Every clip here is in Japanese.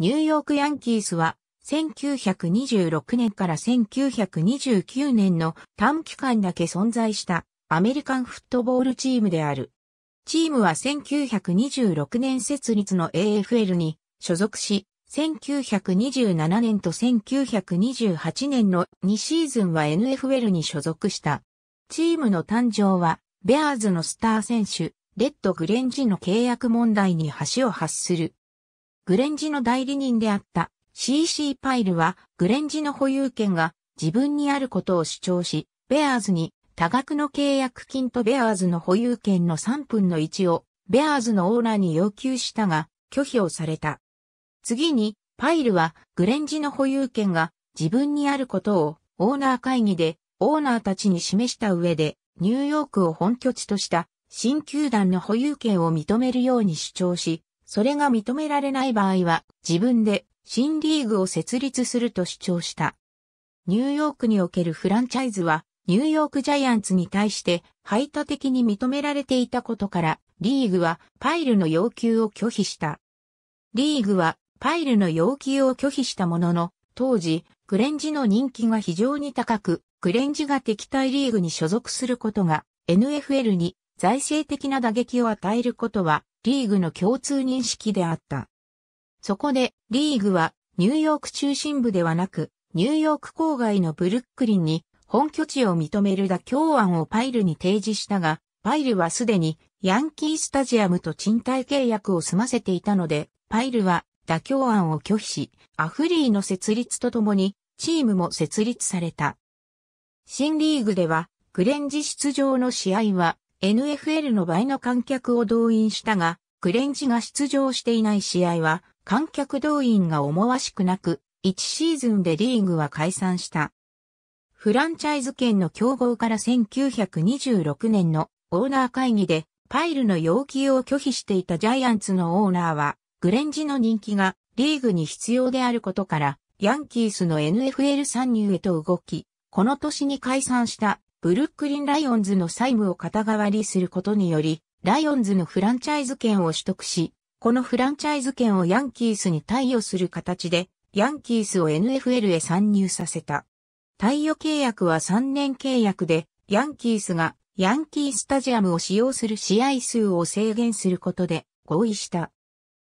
ニューヨークヤンキースは1926年から1929年の短期間だけ存在したアメリカンフットボールチームである。チームは1926年設立の AFL に所属し、1927年と1928年の2シーズンは NFL に所属した。チームの誕生は、ベアーズのスター選手、レッド・グレンジの契約問題に橋を発する。グレンジの代理人であった CC パイルはグレンジの保有権が自分にあることを主張し、ベアーズに多額の契約金とベアーズの保有権の3分の1をベアーズのオーナーに要求したが拒否をされた。次にパイルはグレンジの保有権が自分にあることをオーナー会議でオーナーたちに示した上でニューヨークを本拠地とした新球団の保有権を認めるように主張し、それが認められない場合は、自分で新リーグを設立すると主張した。ニューヨークにおけるフランチャイズは、ニューヨークジャイアンツに対して排他的に認められていたことから、リーグはパイルの要求を拒否した。リーグはパイルの要求を拒否したものの、当時、クレンジの人気が非常に高く、クレンジが敵対リーグに所属することが、NFL に財政的な打撃を与えることはリーグの共通認識であった。そこで、リーグは、ニューヨーク中心部ではなく、ニューヨーク郊外のブルックリンに、本拠地を認める妥協案をパイルに提示したが、パイルはすでに、ヤンキースタジアムと賃貸契約を済ませていたので、パイルは、妥協案を拒否し、アフリーの設立とともに、チームも設立された。新リーグでは、グレンジ出場の試合は、NFL の倍の観客を動員したが、クレンジが出場していない試合は、観客動員が思わしくなく、1シーズンでリーグは解散した。フランチャイズ圏の競合から1926年のオーナー会議でパイルの要求を拒否していたジャイアンツのオーナーはグレンジの人気がリーグに必要であることからヤンキースの NFL 参入へと動き、この年に解散したブルックリン・ライオンズの債務を肩代わりすることにより、ライオンズのフランチャイズ権を取得し、このフランチャイズ権をヤンキースに貸与する形で、ヤンキースを NFL へ参入させた。貸与契約は3年契約で、ヤンキースがヤンキースタジアムを使用する試合数を制限することで合意した。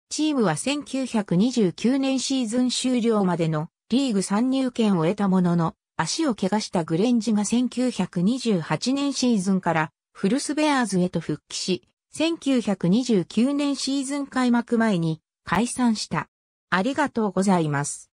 チームは1929年シーズン終了までのリーグ参入権を得たものの、足を怪我したグレンジが1928年シーズンからフルスベアーズへと復帰し、1929年シーズン開幕前に解散した。ありがとうございます。